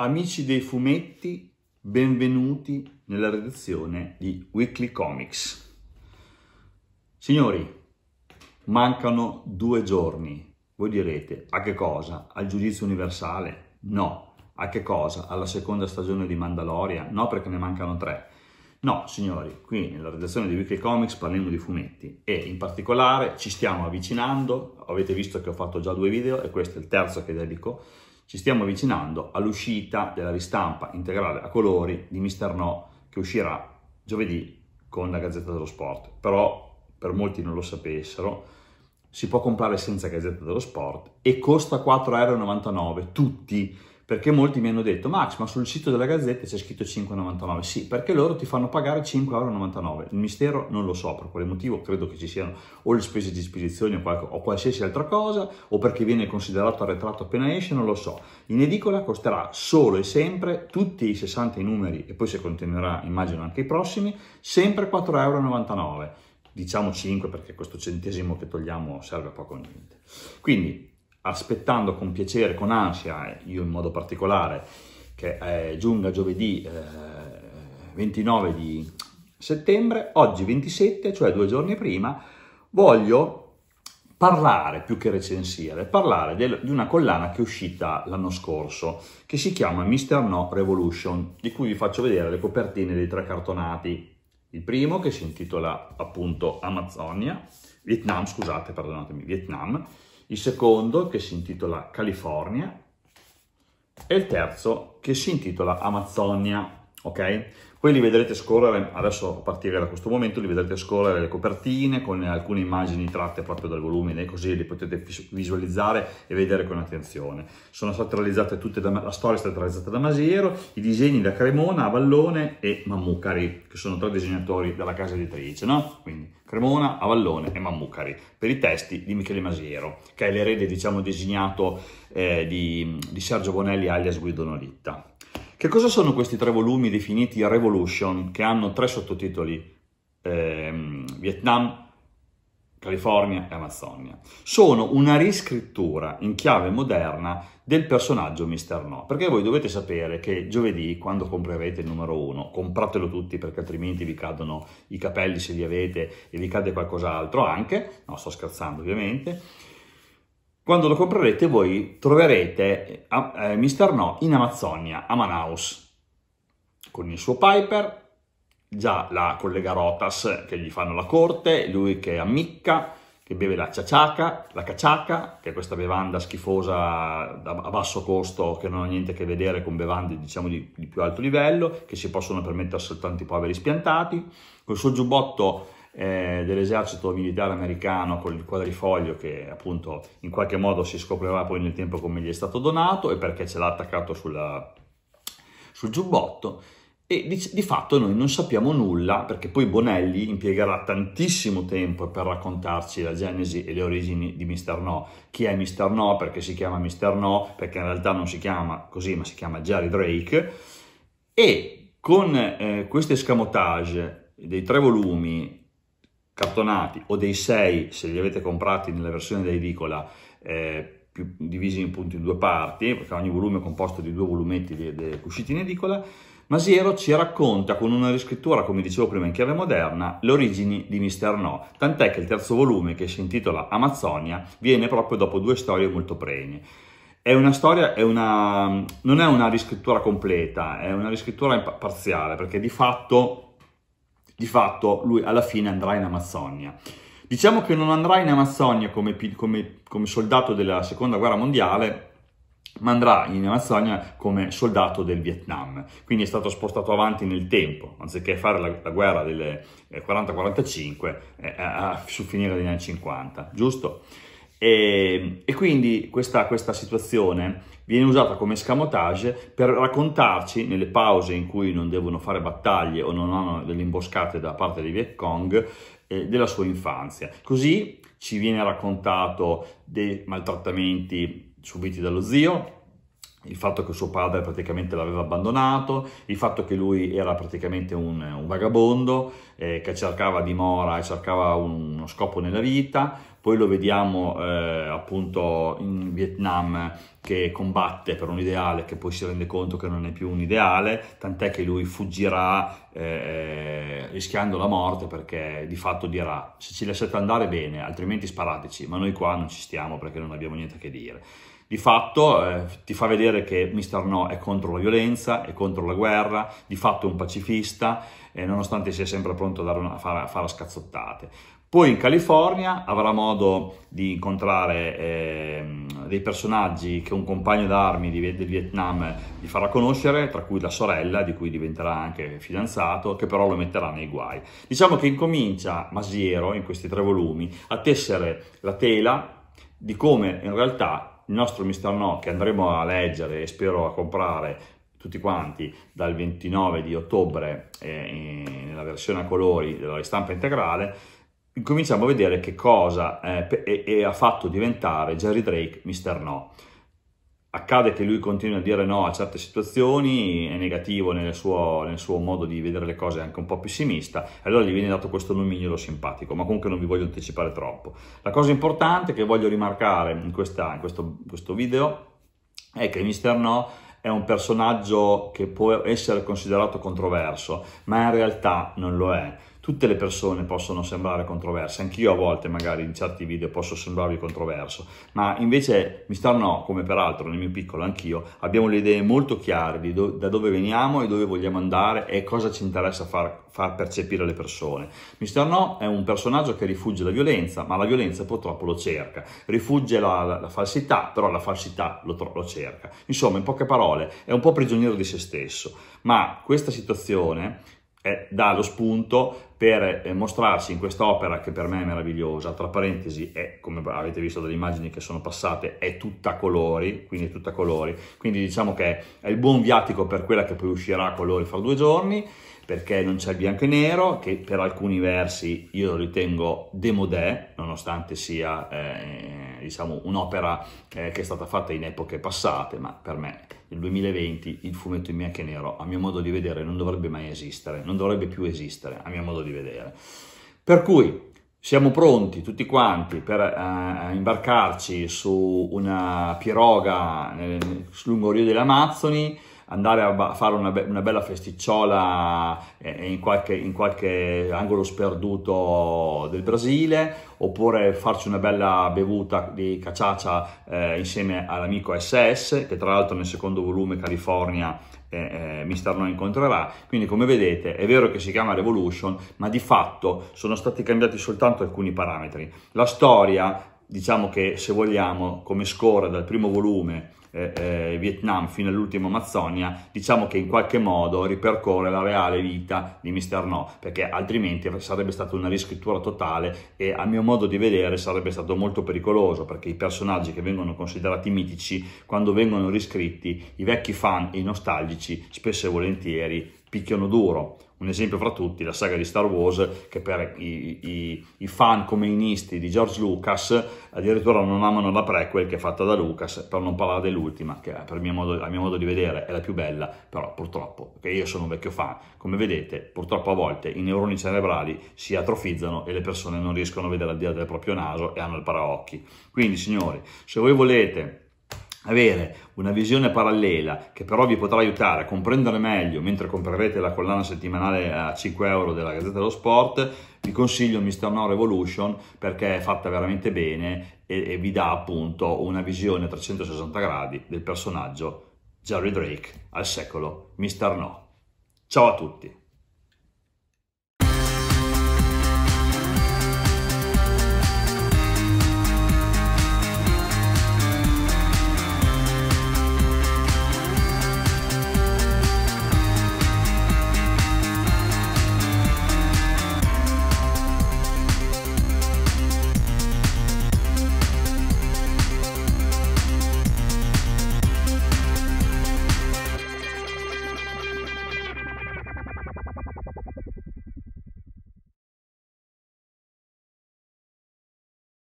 Amici dei fumetti, benvenuti nella redazione di Weekly Comics. Signori, mancano due giorni. Voi direte, a che cosa? Al giudizio universale? No. A che cosa? Alla seconda stagione di Mandaloria? No, perché ne mancano tre. No, signori, qui nella redazione di Weekly Comics parliamo di fumetti e in particolare ci stiamo avvicinando, avete visto che ho fatto già due video e questo è il terzo che dedico ci stiamo avvicinando all'uscita della ristampa integrale a colori di Mister No che uscirà giovedì con la Gazzetta dello Sport. Però per molti non lo sapessero, si può comprare senza Gazzetta dello Sport e costa 4,99 euro tutti perché molti mi hanno detto Max ma sul sito della Gazzetta c'è scritto 5,99 sì perché loro ti fanno pagare 5,99 il mistero non lo so per quale motivo credo che ci siano o le spese di spedizione o, qualche, o qualsiasi altra cosa o perché viene considerato arretrato appena esce non lo so in edicola costerà solo e sempre tutti i 60 numeri e poi se continuerà immagino anche i prossimi sempre 4,99 diciamo 5 perché questo centesimo che togliamo serve a poco o niente quindi aspettando con piacere, con ansia, io in modo particolare, che eh, giunga giovedì eh, 29 di settembre, oggi 27, cioè due giorni prima, voglio parlare più che recensire, parlare del, di una collana che è uscita l'anno scorso, che si chiama Mister No Revolution, di cui vi faccio vedere le copertine dei tre cartonati. Il primo che si intitola appunto Amazonia, Vietnam, scusate, perdonatemi, Vietnam, il secondo che si intitola California e il terzo che si intitola Amazzonia ok? Quelli vedrete scorrere, adesso a partire da questo momento, li vedrete scorrere le copertine con alcune immagini tratte proprio dal volume, così li potete visualizzare e vedere con attenzione. Sono state realizzate tutte da, la storia è stata realizzata da Masiero, i disegni da Cremona, Avallone e Mammucari, che sono tre disegnatori della casa editrice, no? Quindi Cremona, Avallone e Mammucari, per i testi di Michele Masiero, che è l'erede, diciamo, disegnato eh, di, di Sergio Bonelli alias Guido Nolitta. Che cosa sono questi tre volumi definiti Revolution, che hanno tre sottotitoli, ehm, Vietnam, California e Amazzonia. Sono una riscrittura in chiave moderna del personaggio Mister No, perché voi dovete sapere che giovedì, quando comprerete il numero 1, compratelo tutti perché altrimenti vi cadono i capelli se li avete e vi cade qualcos'altro anche, no sto scherzando ovviamente, quando lo comprerete voi troverete eh, Mister No in Amazzonia, a Manaus, con il suo Piper, già la collega Rotas che gli fanno la corte, lui che ammicca, che beve la ciaciaca, la caciaca, che è questa bevanda schifosa a basso costo che non ha niente a che vedere con bevande diciamo di, di più alto livello, che si possono permettere soltanto i poveri spiantati, col suo giubbotto eh, dell'esercito militare americano con il quadrifoglio che appunto in qualche modo si scoprirà poi nel tempo come gli è stato donato e perché ce l'ha attaccato sulla, sul giubbotto e di, di, fatto noi non sappiamo nulla perché poi Bonelli impiegherà tantissimo tempo per raccontarci la genesi e le origini di Mr. No. Chi è Mr. No? Perché si chiama Mr. No? Perché in realtà non si chiama così ma si chiama Jerry Drake e con eh, questo escamotage dei tre volumi cartonati o dei 6 se li avete comprati nella versione da edicola eh, più, divisi in, appunto, in due parti perché ogni volume è composto di due volumetti di, di, usciti in edicola Masiero ci racconta con una riscrittura, come dicevo prima, in chiave moderna, le origini di Mister No, tant'è che il terzo volume, che si intitola Amazzonia, viene proprio dopo due storie molto pregne. È una storia, è una, non è una riscrittura completa, è una riscrittura parziale, perché di fatto di fatto lui alla fine andrà in Amazzonia. Diciamo che non andrà in Amazzonia come, come, come soldato della seconda guerra mondiale, ma andrà in Amazzonia come soldato del Vietnam, quindi è stato spostato avanti nel tempo, anziché fare la, la guerra del 40-45, eh, eh, a, finire degli anni 50, giusto? E, e quindi questa, questa, situazione viene usata come scamotage per raccontarci, nelle pause in cui non devono fare battaglie o non hanno delle imboscate da parte dei Viet Cong, eh, della sua infanzia. Così ci viene raccontato dei maltrattamenti subiti dallo zio, il fatto che suo padre praticamente l'aveva abbandonato, il fatto che lui era praticamente un, un vagabondo eh, che cercava dimora e cercava un, uno scopo nella vita, poi lo vediamo eh, appunto in Vietnam che combatte per un ideale che poi si rende conto che non è più un ideale, tant'è che lui fuggirà eh, eh rischiando la morte perché di fatto dirà se ci lasciate andare bene, altrimenti sparateci, ma noi qua non ci stiamo perché non abbiamo niente a che dire. Di fatto eh, ti fa vedere che Mr. No è contro la violenza, è contro la guerra, di fatto è un pacifista, eh, nonostante sia sempre pronto a, dare una, a fare, a fare scazzottate. Poi in California avrà modo di incontrare eh, dei personaggi che un compagno d'armi di, del Vietnam gli farà conoscere, tra cui la sorella, di cui diventerà anche fidanzato, che però lo metterà nei guai. Diciamo che incomincia Masiero, in questi tre volumi, a tessere la tela di come in realtà il nostro Mr. No che andremo a leggere e spero a comprare tutti quanti dal 29 di ottobre eh, nella versione a colori della ristampa integrale, cominciamo a vedere che cosa eh, e, e ha fatto diventare Jerry Drake Mr. No accade che lui continui a dire no a certe situazioni, è negativo nel suo, nel suo modo di vedere le cose, anche un po' pessimista, e allora gli viene dato questo nomignolo simpatico, ma comunque non vi voglio anticipare troppo. La cosa importante che voglio rimarcare in, questa, in questo, questo video è che Mr. No è un personaggio che può essere considerato controverso, ma in realtà non lo è tutte le persone possono sembrare controverse, anch'io a volte magari in certi video posso sembrarvi controverso, ma invece Mr. No, come peraltro nel mio piccolo anch'io, abbiamo le idee molto chiare di do da dove veniamo e dove vogliamo andare e cosa ci interessa far, far percepire le persone. Mr. No è un personaggio che rifugge la violenza, ma la violenza purtroppo lo cerca, rifugge la, la, la falsità, però la falsità lo, lo cerca. Insomma, in poche parole, è un po' prigioniero di se stesso, ma questa situazione eh, dà lo spunto per eh, mostrarsi in quest'opera che per me è meravigliosa, tra parentesi è, come avete visto dalle immagini che sono passate, è tutta colori, quindi è tutta colori, quindi diciamo che è il buon viatico per quella che poi uscirà a colori fra due giorni, perché non c'è bianco e nero, che per alcuni versi io lo ritengo demodè, nonostante sia... Eh, diciamo, un'opera eh, che è stata fatta in epoche passate, ma per me nel 2020 il fumetto in bianco e nero, a mio modo di vedere, non dovrebbe mai esistere, non dovrebbe più esistere, a mio modo di vedere. Per cui siamo pronti tutti quanti per eh, imbarcarci su una piroga eh, lungo Rio delle Amazzoni andare a fare una, be- una bella festicciola eh, in qualche, in qualche angolo sperduto del Brasile, oppure farci una bella bevuta di caciaccia eh, insieme all'amico SS, che tra l'altro nel secondo volume California eh, eh, Mister Non incontrerà. Quindi come vedete è vero che si chiama Revolution, ma di fatto sono stati cambiati soltanto alcuni parametri. La storia, diciamo che se vogliamo, come scorre dal primo volume eh, eh, Vietnam fino all'ultima Amazzonia, diciamo che in qualche modo ripercorre la reale vita di Mister No, perché altrimenti sarebbe stata una riscrittura totale e a mio modo di vedere sarebbe stato molto pericoloso, perché i personaggi che vengono considerati mitici, quando vengono riscritti, i vecchi fan i nostalgici spesso e volentieri picchiano duro, un esempio fra tutti, la saga di Star Wars, che per i, i, i fan comeinisti di George Lucas addirittura non amano la prequel che è fatta da Lucas, per non parlare dell'ultima, che per mio modo, a mio modo di vedere è la più bella, però purtroppo, che io sono un vecchio fan, come vedete purtroppo a volte i neuroni cerebrali si atrofizzano e le persone non riescono a vedere al di là del proprio naso e hanno il paraocchi. Quindi signori, se voi volete avere una visione parallela che però vi potrà aiutare a comprendere meglio mentre comprerete la collana settimanale a 5 euro della Gazzetta dello Sport, vi consiglio Mr. No Revolution perché è fatta veramente bene e, e vi dà appunto una visione a 360 gradi del personaggio Jerry Drake al secolo Mr. No. Ciao a tutti!